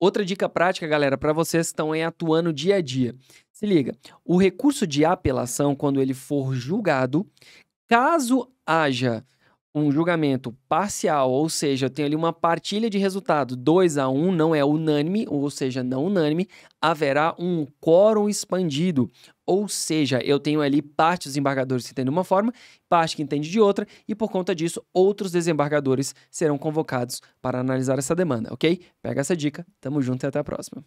Outra dica prática, galera, para vocês que estão aí atuando dia a dia. Se liga, o recurso de apelação, quando ele for julgado, caso haja um julgamento parcial, ou seja, eu tenho ali uma partilha de resultado 2 a 1, um, não é unânime, ou seja, não unânime, haverá um quórum expandido. Ou seja, eu tenho ali parte dos embargadores que entende de uma forma, parte que entende de outra, e por conta disso, outros desembargadores serão convocados para analisar essa demanda, ok? Pega essa dica, tamo junto e até a próxima.